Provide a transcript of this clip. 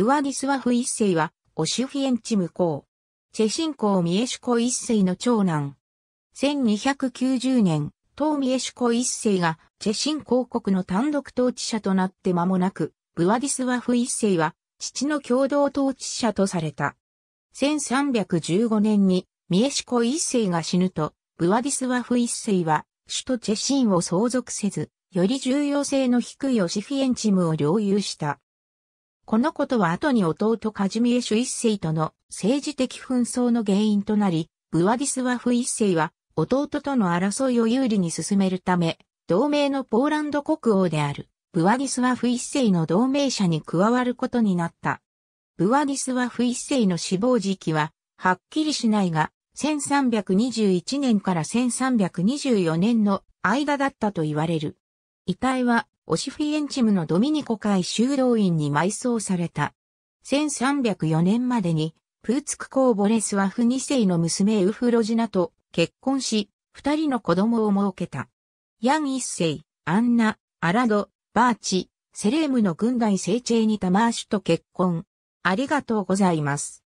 ブワディスワフ一世は、オシュフィエンチム公。チェシン公ミエシュコ一世の長男。1290年、当ミエシュコ一世が、チェシン公国の単独統治者となって間もなく、ブワディスワフ一世は、父の共同統治者とされた。1315年に、ミエシコ一世が死ぬと、ブワディスワフ一世は、首都チェシンを相続せず、より重要性の低いオシフィエンチムを領有した。このことは後に弟カジミエシュ一世との政治的紛争の原因となり、ブワディスワフ一世は弟との争いを有利に進めるため、同盟のポーランド国王であるブワディスワフ一世の同盟者に加わることになった。ブワディスワフ一世の死亡時期ははっきりしないが、1321年から1324年の間だったと言われる。遺体はオシフィエンチムのドミニコ会修道院に埋葬された。1304年までに、プーツク公ボレスワフ2世の娘ウフロジナと結婚し、二人の子供を設けた。ヤン1世、アンナ、アラド、バーチ、セレームの軍外聖チェーニタマーシュと結婚。ありがとうございます。